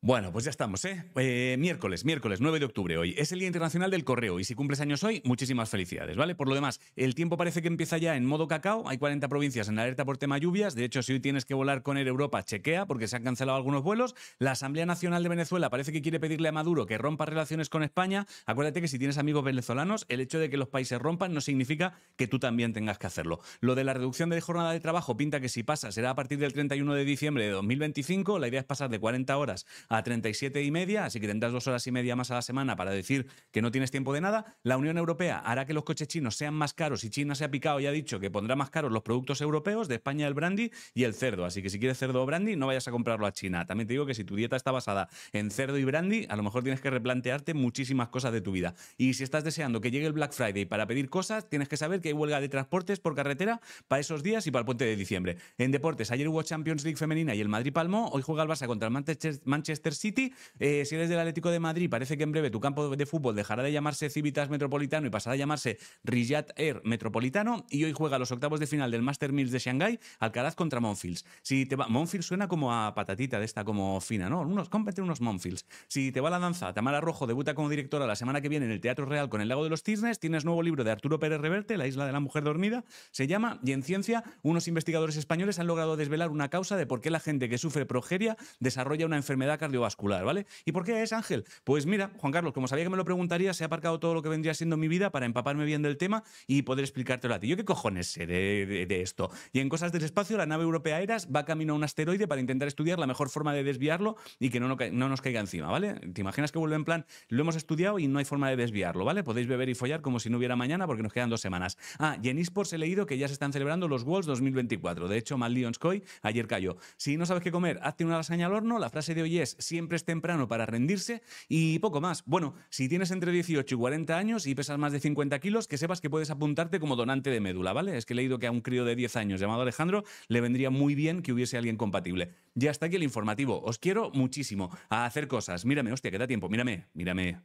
Bueno, pues ya estamos, ¿eh? eh miércoles, miércoles, 9 de octubre hoy. Es el Día Internacional del Correo y si cumples años hoy, muchísimas felicidades, ¿vale? Por lo demás, el tiempo parece que empieza ya en modo cacao. Hay 40 provincias en alerta por tema lluvias. De hecho, si hoy tienes que volar con Air Europa, chequea porque se han cancelado algunos vuelos. La Asamblea Nacional de Venezuela parece que quiere pedirle a Maduro que rompa relaciones con España. Acuérdate que si tienes amigos venezolanos, el hecho de que los países rompan no significa que tú también tengas que hacerlo. Lo de la reducción de jornada de trabajo pinta que si pasa será a partir del 31 de diciembre de 2025. La idea es pasar de 40 horas a 37 y media, así que tendrás dos horas y media más a la semana para decir que no tienes tiempo de nada. La Unión Europea hará que los coches chinos sean más caros y China se ha picado y ha dicho que pondrá más caros los productos europeos, de España el brandy y el cerdo. Así que si quieres cerdo o brandy, no vayas a comprarlo a China. También te digo que si tu dieta está basada en cerdo y brandy, a lo mejor tienes que replantearte muchísimas cosas de tu vida. Y si estás deseando que llegue el Black Friday para pedir cosas, tienes que saber que hay huelga de transportes por carretera para esos días y para el puente de diciembre. En deportes, ayer hubo Champions League femenina y el Madrid palmó. Hoy juega el Barça contra el Manchester City. Eh, si eres del Atlético de Madrid, parece que en breve tu campo de fútbol dejará de llamarse Civitas Metropolitano y pasará a llamarse Rijat Air Metropolitano. Y hoy juega los octavos de final del Master Mills de Shanghái, Alcaraz contra Monfils. Si te va, Monfils suena como a patatita de esta, como fina, ¿no? Unos, unos Monfils. Si te va la danza, Tamara Rojo debuta como directora la semana que viene en el Teatro Real con el Lago de los Cisnes. Tienes nuevo libro de Arturo Pérez Reverte, La isla de la mujer dormida, se llama, y en ciencia, unos investigadores españoles han logrado desvelar una causa de por qué la gente que sufre progeria desarrolla una enfermedad cardiovascular, ¿vale? ¿Y por qué es, Ángel? Pues mira, Juan Carlos, como sabía que me lo preguntaría, se ha aparcado todo lo que vendría siendo mi vida para empaparme bien del tema y poder explicártelo a ti. ¿Yo qué cojones sé de, esto? Y en cosas del espacio, la nave europea Eras va camino a un asteroide para intentar estudiar la mejor forma de desviarlo y que no, nos caiga encima, ¿vale? ¿Te imaginas que vuelve en plan, lo hemos estudiado y no hay forma de desviarlo, ¿vale? Podéis beber y follar como si no hubiera mañana porque nos quedan dos semanas. Ah, y en eSports he leído que ya se están celebrando los Worlds 2024. De hecho, Mal Coy ayer cayó. Si no sabes qué comer, hazte una lasaña al horno. La frase de hoy es siempre es temprano para rendirse y poco más. Bueno, si tienes entre 18 y 40 años y pesas más de 50 kilos, que sepas que puedes apuntarte como donante de médula, ¿vale? Es que he leído que a un crío de 10 años llamado Alejandro le vendría muy bien que hubiese alguien compatible. Ya está aquí el informativo. Os quiero muchísimo a hacer cosas. Mírame, hostia, que da tiempo. Mírame, mírame.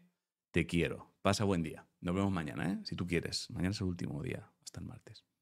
Te quiero. Pasa buen día. Nos vemos mañana, ¿eh? Si tú quieres. Mañana es el último día. Hasta el martes.